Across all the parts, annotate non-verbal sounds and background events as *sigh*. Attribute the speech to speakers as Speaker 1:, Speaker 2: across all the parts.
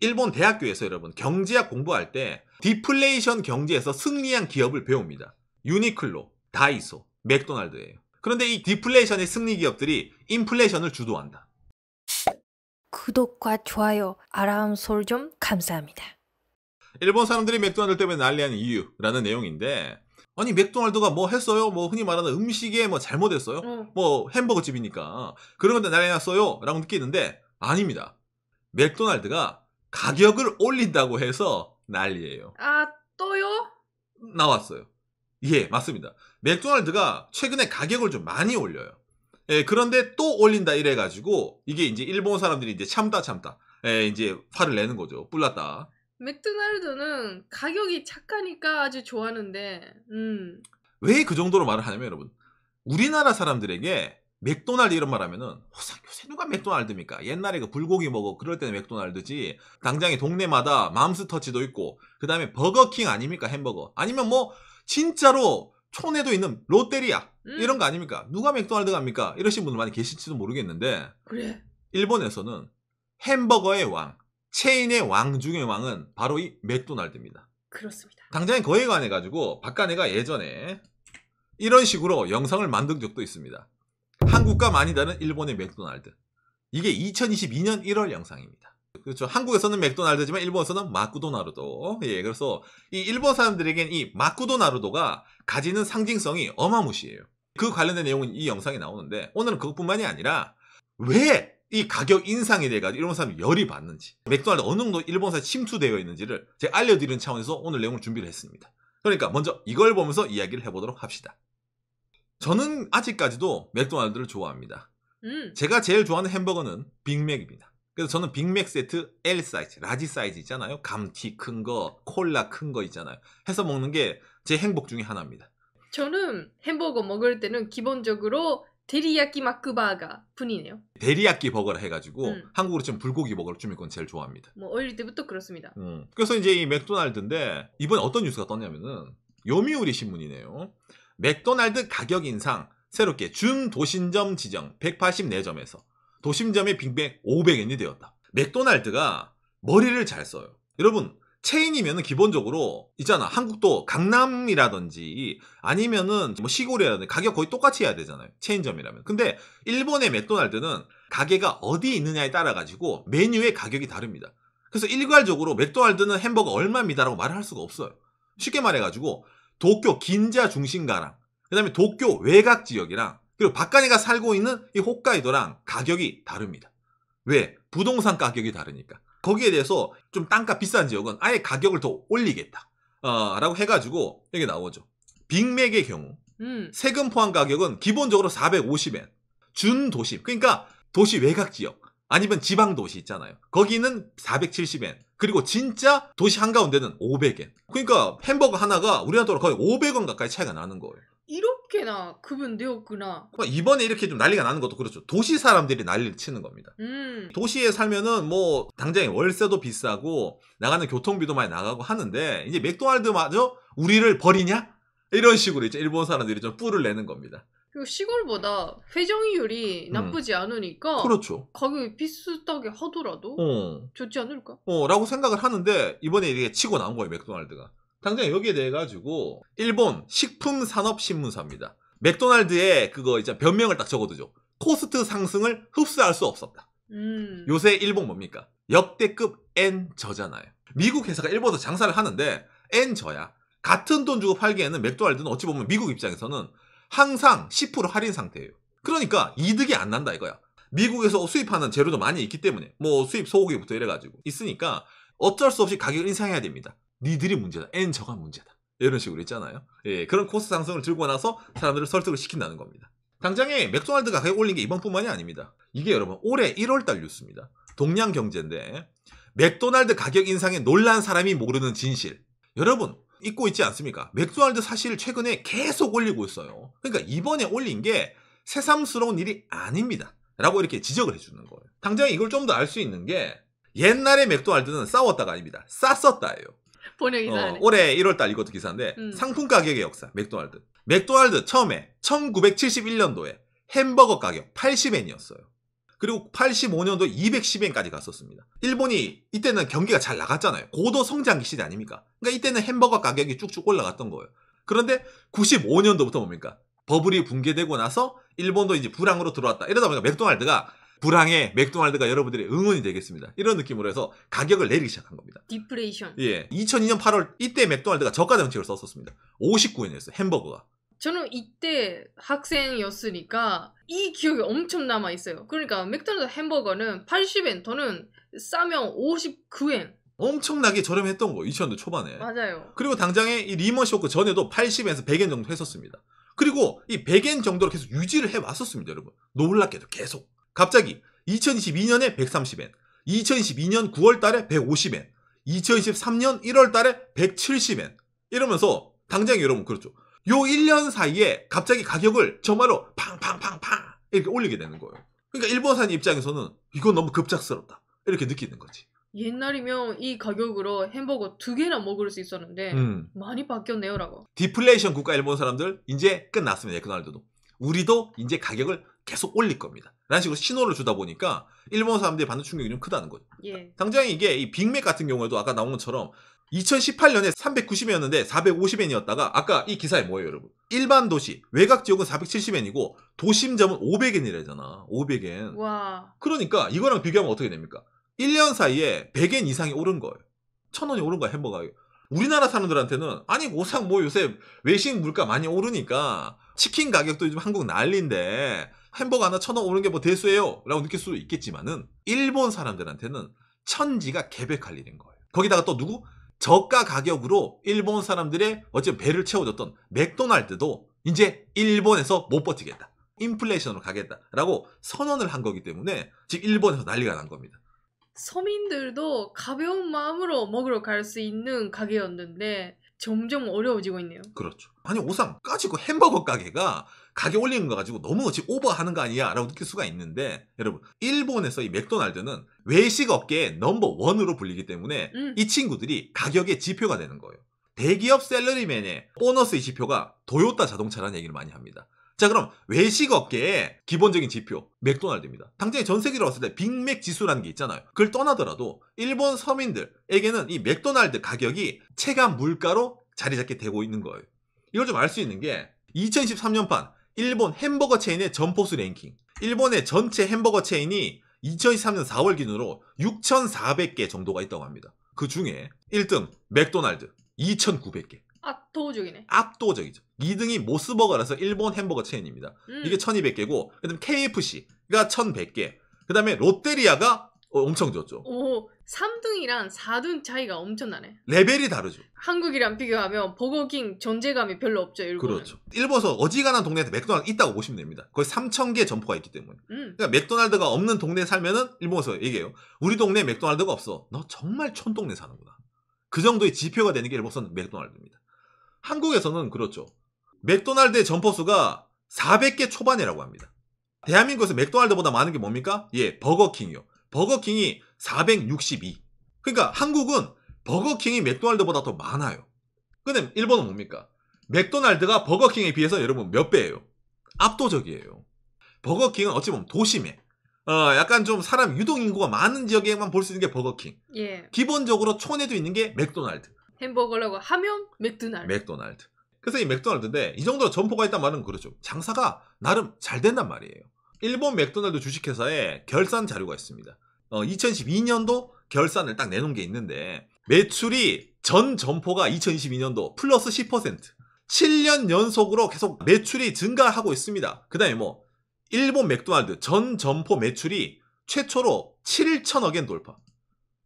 Speaker 1: 일본 대학교에서 여러분 경제학 공부할 때 디플레이션 경제에서 승리한 기업을 배웁니다. 유니클로, 다이소, 맥도날드예요. 그런데 이 디플레이션의 승리 기업들이 인플레이션을 주도한다.
Speaker 2: 구독과 좋아요, 아람설좀 감사합니다.
Speaker 1: 일본 사람들이 맥도날드 때문에 난리한 이유라는 내용인데 아니 맥도날드가 뭐 했어요? 뭐 흔히 말하는 음식에 뭐 잘못했어요? 응. 뭐 햄버거 집이니까 그런 건데 난리 났어요? 라고 느끼는데 아닙니다. 맥도날드가 가격을 올린다고 해서 난리예요.
Speaker 2: 아 또요?
Speaker 1: 나왔어요. 예, 맞습니다. 맥도날드가 최근에 가격을 좀 많이 올려요. 예, 그런데 또 올린다 이래가지고 이게 이제 일본 사람들이 이제 참다 참다 예, 이제 화를 내는 거죠. 뿔났다.
Speaker 2: 맥도날드는 가격이 착하니까 아주 좋아하는데, 음.
Speaker 1: 왜 그 정도로 말을 하냐면 여러분, 우리나라 사람들에게 맥도날드 이런 말 하면은 호상 어, 요새 누가 맥도날드입니까? 옛날에 그 불고기 먹어 그럴 때는 맥도날드지 당장에 동네마다 맘스터치도 있고 그 다음에 버거킹 아닙니까 햄버거 아니면 뭐 진짜로 촌에도 있는 롯데리아 음. 이런 거 아닙니까? 누가 맥도날드 갑니까? 이러신 분들 많이 계실지도 모르겠는데 그래. 일본에서는 햄버거의 왕 체인의 왕 중의 왕은 바로 이 맥도날드입니다. 그렇습니다. 당장에 거에 관해 가지고 박가네가 예전에 이런 식으로 영상을 만든 적도 있습니다. 한국과 많이 다른 일본의 맥도날드. 이게 2022년 1월 영상입니다. 그렇죠. 한국에서는 맥도날드지만 일본에서는 마쿠도나루도. 예, 그래서 이 일본 사람들에겐 이 마쿠도나루도가 가지는 상징성이 어마무시해요. 그 관련된 내용은 이 영상에 나오는데 오늘은 그것뿐만이 아니라 왜 이 가격 인상에 대해 가지고 일본 사람이 열이 받는지 맥도날드 어느 정도 일본사에 침투되어 있는지를 제가 알려드리는 차원에서 오늘 내용을 준비를 했습니다. 그러니까 먼저 이걸 보면서 이야기를 해보도록 합시다. 저는 아직까지도 맥도날드를 좋아합니다. 음. 제가 제일 좋아하는 햄버거는 빅맥입니다. 그래서 저는 빅맥 세트 L 사이즈, 라지 사이즈 있잖아요. 감튀 큰 거, 콜라 큰 거 있잖아요. 해서 먹는 게 제 행복 중에 하나입니다.
Speaker 2: 저는 햄버거 먹을 때는 기본적으로 데리야끼 마크바가 뿐이네요.
Speaker 1: 데리야끼 버거를 해가지고 음. 한국으로 지금 불고기 버거를 주 이건 제일 좋아합니다.
Speaker 2: 뭐 어릴 때부터 그렇습니다.
Speaker 1: 음. 그래서 이제 이 맥도날드인데 이번에 어떤 뉴스가 떴냐면은 요미우리 신문이네요. 맥도날드 가격 인상 새롭게 준도심점 지정 184점에서 도심점의 빅맥 500엔이 되었다. 맥도날드가 머리를 잘 써요. 여러분 체인이면 기본적으로 있잖아 한국도 강남이라든지 아니면은 뭐 시골이라든지 가격 거의 똑같이 해야 되잖아요 체인점이라면 근데 일본의 맥도날드는 가게가 어디 있느냐에 따라 가지고 메뉴의 가격이 다릅니다 그래서 일괄적으로 맥도날드는 햄버거 얼마입니다라고 말을 할 수가 없어요 쉽게 말해 가지고 도쿄 긴자 중심가랑 그다음에 도쿄 외곽 지역이랑 그리고 박가니가 살고 있는 이 홋카이도랑 가격이 다릅니다. 왜? 부동산 가격이 다르니까. 거기에 대해서 좀 땅값 비싼 지역은 아예 가격을 더 올리겠다. 어, 라고 해가지고 여기 나오죠. 빅맥의 경우 음. 세금 포함 가격은 기본적으로 450엔. 준도심. 그러니까 도시 외곽 지역. 아니면 지방 도시 있잖아요. 거기는 470엔. 그리고 진짜 도시 한가운데는 500엔. 그러니까 햄버거 하나가 우리나라 돈으로 거의 500원 가까이 차이가 나는 거예요.
Speaker 2: 이렇게나 급변되었구나.
Speaker 1: 그러니까 이번에 이렇게 좀 난리가 나는 것도 그렇죠. 도시 사람들이 난리를 치는 겁니다. 음. 도시에 살면은 뭐 당장에 월세도 비싸고 나가는 교통비도 많이 나가고 하는데 이제 맥도날드마저 우리를 버리냐? 이런 식으로 이제 일본 사람들이 좀 뿔을 내는 겁니다.
Speaker 2: 그리고 시골보다 회전율이 음. 나쁘지 않으니까 그렇죠. 가격이 비슷하게 하더라도 어. 좋지 않을까?
Speaker 1: 어, 라고 생각을 하는데 이번에 이게 치고 나온 거예요, 맥도날드가. 당장 여기에 대해 가지고 일본 식품산업신문사입니다. 맥도날드의 그거 이제 변명을 딱 적어두죠. 코스트 상승을 흡수할 수 없었다. 음. 요새 일본 뭡니까? 역대급 N 저잖아요. 미국 회사가 일본에서 장사를 하는데 N 저야. 같은 돈 주고 팔기에는 맥도날드는 어찌 보면 미국 입장에서는 항상 10% 할인 상태예요. 그러니까 이득이 안 난다 이거야. 미국에서 수입하는 재료도 많이 있기 때문에 뭐 수입 소고기부터 이래가지고 있으니까 어쩔 수 없이 가격을 인상해야 됩니다. 니들이 문제다. N 저가 문제다. 이런 식으로 했잖아요 예, 그런 코스 상승을 들고 나서 사람들을 설득을 시킨다는 겁니다. 당장에 맥도날드 가격 올린 게 이번뿐만이 아닙니다. 이게 여러분 올해 1월달 뉴스입니다. 동양경제인데 맥도날드 가격 인상에 놀란 사람이 모르는 진실. 여러분 있고 있지 않습니까? 맥도날드 사실 최근에 계속 올리고 있어요. 그러니까 이번에 올린 게 새삼스러운 일이 아닙니다. 라고 이렇게 지적을 해주는 거예요. 당장 이걸 좀 더 알 수 있는 게 옛날에 맥도날드는 싸웠다가 아닙니다. 쌌었다예요. 번역 기사 어, 올해 1월달 이것도 기사인데 음. 상품 가격의 역사 맥도날드. 맥도날드 처음에 1971년도에 햄버거 가격 80엔이었어요. 그리고 85년도 210엔까지 갔었습니다. 일본이 이때는 경기가 잘 나갔잖아요. 고도 성장기 시대 아닙니까? 그러니까 이때는 햄버거 가격이 쭉쭉 올라갔던 거예요. 그런데 95년도부터 뭡니까? 버블이 붕괴되고 나서 일본도 이제 불황으로 들어왔다. 이러다 보니까 맥도날드가 불황에 맥도날드가 여러분들의 응원이 되겠습니다. 이런 느낌으로 해서 가격을 내리기 시작한 겁니다.
Speaker 2: 디프레이션.
Speaker 1: 예. 2002년 8월 이때 맥도날드가 저가 정책을 썼었습니다. 59엔이었어요. 햄버거가.
Speaker 2: 저는 이때 학생이었으니까 이 기억이 엄청 남아 있어요. 그러니까 맥도날드 햄버거는 80엔, 저는 싸면 59엔.
Speaker 1: 엄청나게 저렴했던 거 2000년대 초반에. 맞아요. 그리고 당장에 이 리먼 쇼크 전에도 80엔에서 100엔 정도 했었습니다. 그리고 이 100엔 정도로 계속 유지를 해 왔었습니다, 여러분. 놀랍게도 계속. 갑자기 2022년에 130엔, 2022년 9월 달에 150엔, 2023년 1월 달에 170엔 이러면서 당장 여러분 그렇죠. 요 1년 사이에 갑자기 가격을 정말로 팡팡팡팡 이렇게 올리게 되는 거예요. 그러니까 일본산 입장에서는 이건 너무 급작스럽다 이렇게 느끼는 거지.
Speaker 2: 옛날이면 이 가격으로 햄버거 두 개나 먹을 수 있었는데 음. 많이 바뀌었네요라고.
Speaker 1: 디플레이션 국가 일본 사람들 이제 끝났습니다. 예그날도도 우리도 이제 가격을 계속 올릴 겁니다. 라는 식으로 신호를 주다 보니까 일본 사람들이 받는 충격이 좀 크다는 거죠. 예. 당장 이게 이 빅맥 같은 경우에도 아까 나온 것처럼 2018년에 390엔이었는데 450엔이었다가 아까 이 기사에 뭐예요 여러분? 일반 도시 외곽 지역은 470엔이고 도심점은 500엔이래잖아 500엔 와. 그러니까 이거랑 비교하면 어떻게 됩니까? 1년 사이에 100엔 이상이 오른 거예요 1000원이 오른 거야 햄버거 가 우리나라 사람들한테는 아니 오상 뭐 요새 외식 물가 많이 오르니까 치킨 가격도 요즘 한국 난리인데 햄버거 하나 1000원 오른 게 뭐 대수예요 라고 느낄 수도 있겠지만은 일본 사람들한테는 천지가 개백할 일인 거예요 거기다가 또 누구? 저가 가격으로 일본 사람들의 어째 배를 채워줬던 맥도날드도 이제 일본에서 못 버티겠다. 인플레이션으로 가겠다라고 선언을 한 거기 때문에 지금 일본에서 난리가 난 겁니다.
Speaker 2: 서민들도 가벼운 마음으로 먹으러 갈 수 있는 가게였는데 점점 어려워지고 있네요.
Speaker 1: 그렇죠. 아니 오상 까지고 햄버거 가게가 가격 올리는 거 가지고 너무 오버하는 거 아니야 라고 느낄 수가 있는데 여러분 일본에서 이 맥도날드는 외식 업계의 넘버 원으로 불리기 때문에 음. 이 친구들이 가격의 지표가 되는 거예요. 대기업 셀러리맨의 보너스의 지표가 도요타 자동차라는 얘기를 많이 합니다. 자 그럼 외식 업계의 기본적인 지표 맥도날드입니다. 당장에 전 세계로 왔을 때 빅맥 지수라는 게 있잖아요. 그걸 떠나더라도 일본 서민들에게는 이 맥도날드 가격이 체감 물가로 자리 잡게 되고 있는 거예요. 이걸 좀 알 수 있는 게 2013년판 일본 햄버거 체인의 점포수 랭킹. 일본의 전체 햄버거 체인이 2023년 4월 기준으로 6,400개 정도가 있다고 합니다. 그 중에 1등 맥도날드 2,900개.
Speaker 2: 압도적이네.
Speaker 1: 압도적이죠. 2등이 모스버거라서 일본 햄버거 체인입니다. 음. 이게 1,200개고, 그다음 KFC가 1,100개. 그다음에 롯데리아가 어, 엄청 졌죠.
Speaker 2: 오, 3등이랑 4등 차이가 엄청나네.
Speaker 1: 레벨이 다르죠.
Speaker 2: 한국이랑 비교하면 버거킹 존재감이 별로 없죠, 일본은.
Speaker 1: 그렇죠. 일본서 에 어지간한 동네에서 맥도날드 있다고 보시면 됩니다. 거의 3,000개 점포가 있기 때문에. 음. 그러니까 맥도날드가 없는 동네에 살면은 일본에서 얘기해요. 우리 동네에 맥도날드가 없어. 너 정말 촌동네 사는구나. 그 정도의 지표가 되는 게 일본선 맥도날드입니다. 한국에서는 그렇죠. 맥도날드의 점포수가 400개 초반이라고 합니다. 대한민국에서 맥도날드보다 많은 게 뭡니까? 예, 버거킹이요. 버거킹이 462. 그러니까 한국은 버거킹이 맥도날드보다 더 많아요. 근데 일본은 뭡니까? 맥도날드가 버거킹에 비해서 여러분 몇 배예요? 압도적이에요. 버거킹은 어찌 보면 도심에 어, 약간 좀 사람 유동 인구가 많은 지역에만 볼 수 있는 게 버거킹. 예. 기본적으로 촌에도 있는 게 맥도날드.
Speaker 2: 햄버거라고 하면 맥도날드.
Speaker 1: 맥도날드. 그래서 이 맥도날드인데 이 정도로 점포가 있단 말은 그렇죠. 장사가 나름 잘 된단 말이에요. 일본 맥도날드 주식회사에 결산 자료가 있습니다. 어, 2012년도 결산을 딱 내놓은 게 있는데 매출이 전 점포가 2022년도 플러스 10% 7년 연속으로 계속 매출이 증가하고 있습니다. 그 다음에 뭐 일본 맥도날드 전 점포 매출이 최초로 7천억엔 돌파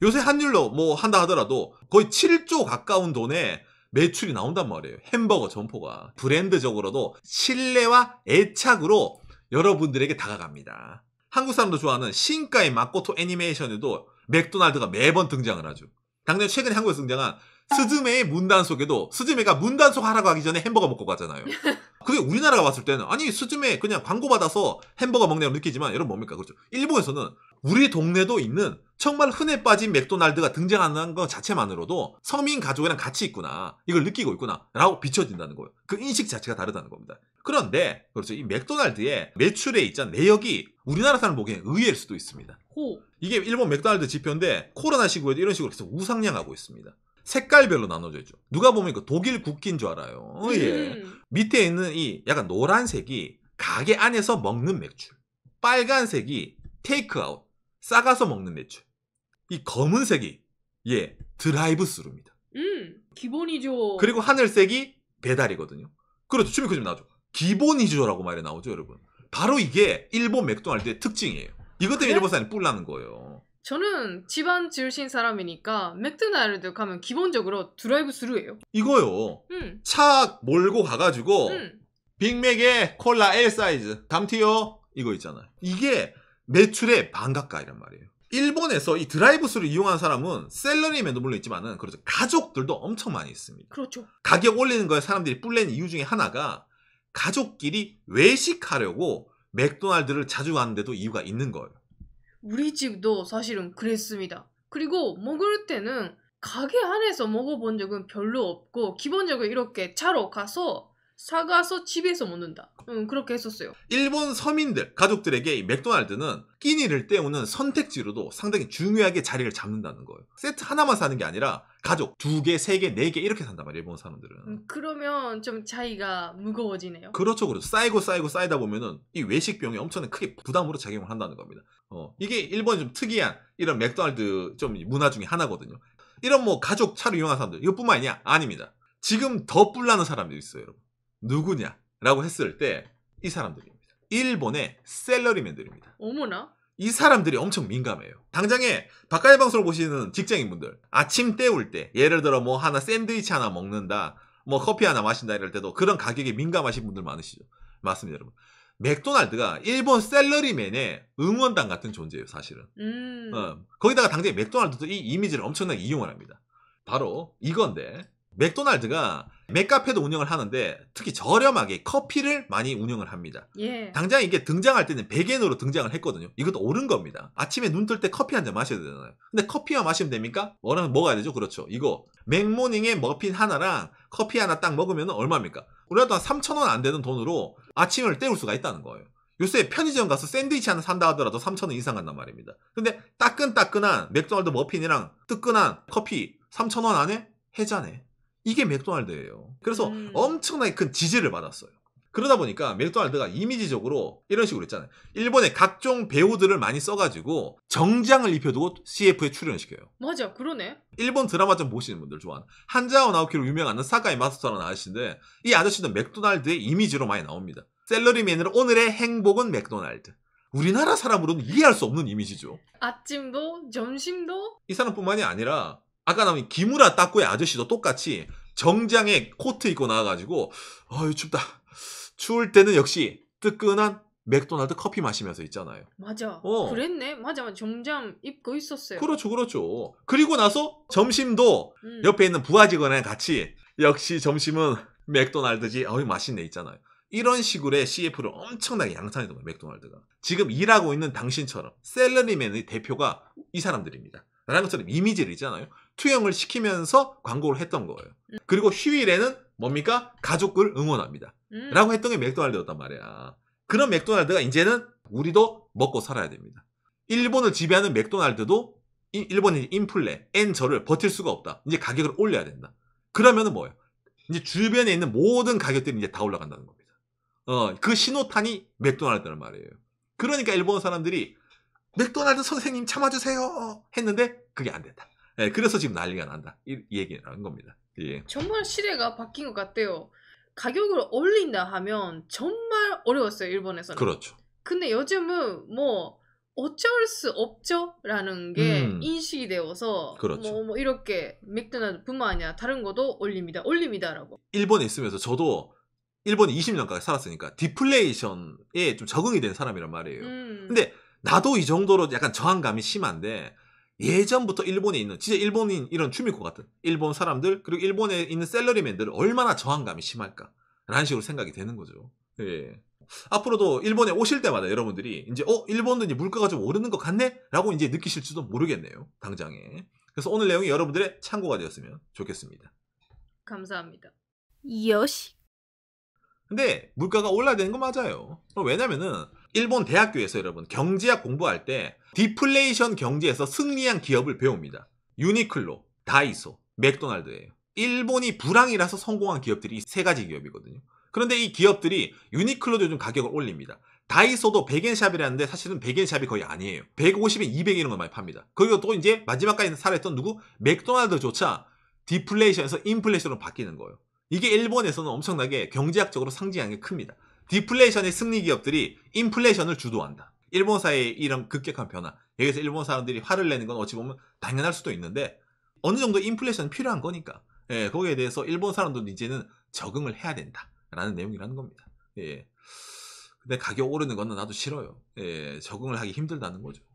Speaker 1: 요새 한율로뭐 한다 하더라도 거의 7조 가까운 돈에 매출이 나온단 말이에요. 햄버거 점포가 브랜드적으로도 신뢰와 애착으로 여러분들에게 다가갑니다. 한국 사람도 좋아하는 신가의 마코토 애니메이션에도 맥도날드가 매번 등장을 하죠. 당장 최근에 한국에서 등장한 스즈메의 문단 속에도 스즈메가 문단 속 하라고 하기 전에 햄버거 먹고 가잖아요. *laughs* 그게 우리나라가 봤을 때는 아니 스즈메 그냥 광고 받아서 햄버거 먹네라고 느끼지만 여러분 뭡니까 그렇죠? 일본에서는 우리 동네도 있는 정말 흔해 빠진 맥도날드가 등장하는 것 자체만으로도 서민 가족이랑 같이 있구나 이걸 느끼고 있구나라고 비춰진다는 거예요. 그 인식 자체가 다르다는 겁니다. 그런데 그렇죠. 이 맥도날드의 매출에 있잖 내역이 우리나라 사람 보기엔 의외일 수도 있습니다. 호. 이게 일본 맥도날드 지표인데 코로나 시국에도 이런 식으로 계속 우상향하고 있습니다. 색깔별로 나눠져 있죠. 누가 보면 그 독일 국기인 줄 알아요. 음. 예. 밑에 있는 이 약간 노란색이 가게 안에서 먹는 맥주. 빨간색이 테이크아웃. 싸가서 먹는 맥주. 이 검은색이 예, 드라이브 스루입니다.
Speaker 2: 음, 기본이죠. 그리고 하늘색이
Speaker 1: 배달이거든요. 그렇죠. 주민크 좀 나죠. 기본이죠라고 말이 나오죠, 여러분. 바로 이게 일본 맥도날드의 특징이에요. 이것 때문에 일본 사람이 뿔나는 거예요.
Speaker 2: 저는 집안 지으신 사람이니까 맥도날드 가면 기본적으로 드라이브 스루예요.
Speaker 1: 이거요. 음. 차 몰고 가가지고 음. 빅맥에 콜라 L 사이즈 감튀요 이거 있잖아요. 이게 매출의 반 가까이란 말이에요. 일본에서 이 드라이브스를 이용한 사람은 셀러리맨도 물론 있지만은 그렇죠 가족들도 엄청 많이 있습니다. 그렇죠. 가격 올리는 거에 사람들이 뿔낸 이유 중에 하나가 가족끼리 외식하려고 맥도날드를 자주 가는데도 이유가 있는 거예요.
Speaker 2: 우리 집도 사실은 그랬습니다. 그리고 먹을 때는 가게 안에서 먹어본 적은 별로 없고 기본적으로 이렇게 차로 가서 사가서 집에서 먹는다. 응, 그렇게 했었어요.
Speaker 1: 일본 서민들, 가족들에게 맥도날드는 끼니를 때우는 선택지로도 상당히 중요하게 자리를 잡는다는 거예요. 세트 하나만 사는 게 아니라 가족 두 개, 세 개, 네 개 이렇게 산단 말이에요. 일본 사람들은.
Speaker 2: 음, 그러면 좀 자기가 무거워지네요.
Speaker 1: 그렇죠, 그렇죠. 쌓이고 쌓이고 쌓이다 보면은 이 외식 병이 엄청나게 크게 부담으로 작용을 한다는 겁니다. 어, 이게 일본이 좀 특이한 이런 맥도날드 좀 문화 중에 하나거든요. 이런 뭐 가족 차를 이용하는 사람들 이것뿐만 아니야 아닙니다. 지금 더 뿔나는 사람들이 있어요, 여러분. 누구냐라고 했을 때 이 사람들입니다. 일본의 셀러리맨들입니다. 어머나. 이 사람들이 엄청 민감해요. 당장에 바깥의 방송을 보시는 직장인분들 아침 때울 때 예를 들어 뭐 하나 샌드위치 하나 먹는다 뭐 커피 하나 마신다 이럴 때도 그런 가격에 민감하신 분들 많으시죠. 맞습니다 여러분. 맥도날드가 일본 셀러리맨의 응원단 같은 존재예요 사실은.
Speaker 2: 음. 어,
Speaker 1: 거기다가 당장에 맥도날드도 이 이미지를 엄청나게 이용을 합니다. 바로 이건데 맥도날드가 맥카페도 운영을 하는데 특히 저렴하게 커피를 많이 운영을 합니다. 예. 당장 이게 등장할 때는 100엔으로 등장을 했거든요. 이것도 오른 겁니다. 아침에 눈 뜰 때 커피 한 잔 마셔야 되잖아요. 근데 커피만 마시면 됩니까? 뭐랑 먹어야 되죠? 그렇죠. 이거 맥모닝에 머핀 하나랑 커피 하나 딱 먹으면 얼마입니까? 우리나라 한 3,000원 안 되는 돈으로 아침을 때울 수가 있다는 거예요. 요새 편의점 가서 샌드위치 하나 산다 하더라도 3,000원 이상 간단 말입니다. 근데 따끈따끈한 맥도날드 머핀이랑 뜨끈한 커피 3,000원 안에 해자네. 이게 맥도날드예요. 그래서 음. 엄청나게 큰 지지를 받았어요. 그러다 보니까 맥도날드가 이미지적으로 이런 식으로 했잖아요. 일본의 각종 배우들을 많이 써가지고 정장을 입혀두고 CF에 출연을 시켜요.
Speaker 2: 맞아, 그러네.
Speaker 1: 일본 드라마 좀 보시는 분들 좋아하는 한자오 나오키로 유명한 사가이 마스터라는 아저씨인데 이 아저씨는 맥도날드의 이미지로 많이 나옵니다. 셀러리맨으로 오늘의 행복은 맥도날드. 우리나라 사람으로는 이해할 수 없는 이미지죠.
Speaker 2: 아침도 점심도
Speaker 1: 이 사람뿐만이 아니라 아까 나온 김우라 따꾸의 아저씨도 똑같이 정장에 코트 입고 나와가지고 아유 춥다. 추울 때는 역시 뜨끈한 맥도날드 커피 마시면서 있잖아요.
Speaker 2: 맞아. 어. 그랬네. 맞아. 맞아. 정장 입고 있었어요. 그렇죠.
Speaker 1: 그렇죠. 그리고 나서 점심도 음. 옆에 있는 부하 직원이랑 같이 역시 점심은 맥도날드지. 어이 맛있네 있잖아요. 이런 식으로의 CF를 엄청나게 양산했던 거예요. 맥도날드가. 지금 일하고 있는 당신처럼 셀러리맨의 대표가 이 사람들입니다. 말한 것처럼 이미지를 있잖아요. 투영을 시키면서 광고를 했던 거예요. 음. 그리고 휴일에는 뭡니까? 가족을 응원합니다. 음. 라고 했던 게 맥도날드였단 말이야. 그런 맥도날드가 이제는 우리도 먹고 살아야 됩니다. 일본을 지배하는 맥도날드도 일본인 인플레, 엔저를 버틸 수가 없다. 이제 가격을 올려야 된다. 그러면은 뭐예요? 이제 주변에 있는 모든 가격들이 이제 다 올라간다는 겁니다. 어, 그 신호탄이 맥도날드란 말이에요. 그러니까 일본 사람들이 맥도날드 선생님 참아주세요 했는데 그게 안된다 예, 그래서 지금 난리가 난다. 이, 이 얘기라는 겁니다. 예.
Speaker 2: 정말 시대가 바뀐 것 같아요. 가격을 올린다 하면 정말 어려웠어요 일본에서는. 그렇죠. 근데 요즘은 뭐 어쩔 수 없죠라는 게 음. 인식이 되어서 그렇죠. 뭐, 뭐, 이렇게 맥도날드뿐만 아니라 다른 것도 올립니다, 올립니다라고.
Speaker 1: 일본에 있으면서 저도 일본에 20년 까지 살았으니까 디플레이션에 좀 적응이 된 사람이란 말이에요. 음. 근데 나도 이 정도로 약간 저항감이 심한데 예전부터 일본에 있는 진짜 일본인 이런 춤일 것 같은 일본 사람들 그리고 일본에 있는 셀러리맨들 얼마나 저항감이 심할까 라는 식으로 생각이 되는 거죠. 예. 앞으로도 일본에 오실 때마다 여러분들이 이제 어 일본도 이제 물가가 좀 오르는 것 같네라고 이제 느끼실지도 모르겠네요 당장에. 그래서 오늘 내용이 여러분들의 참고가 되었으면 좋겠습니다.
Speaker 2: 감사합니다. 여시.
Speaker 1: 근데 물가가 올라야 되는 거 맞아요. 왜냐면은 일본 대학교에서 여러분 경제학 공부할 때 디플레이션 경제에서 승리한 기업을 배웁니다. 유니클로, 다이소, 맥도날드예요. 일본이 불황이라서 성공한 기업들이 세 가지 기업이거든요. 그런데 이 기업들이 유니클로도 요즘 가격을 올립니다. 다이소도 100엔샵이라는데 사실은 100엔샵이 거의 아니에요. 150엔, 200엔 이런 걸 많이 팝니다. 그리고 또 이제 마지막까지 살아있던 누구? 맥도날드조차 디플레이션에서 인플레이션으로 바뀌는 거예요. 이게 일본에서는 엄청나게 경제학적으로 상징하는 게 큽니다. 디플레이션의 승리 기업들이 인플레이션을 주도한다. 일본 사회의 이런 급격한 변화. 여기서 일본 사람들이 화를 내는 건 어찌 보면 당연할 수도 있는데 어느 정도 인플레이션 필요한 거니까. 예, 거기에 대해서 일본 사람들도 이제는 적응을 해야 된다라는 내용이라는 겁니다. 예. 근데 가격 오르는 거는 나도 싫어요. 예, 적응을 하기 힘들다는 거죠.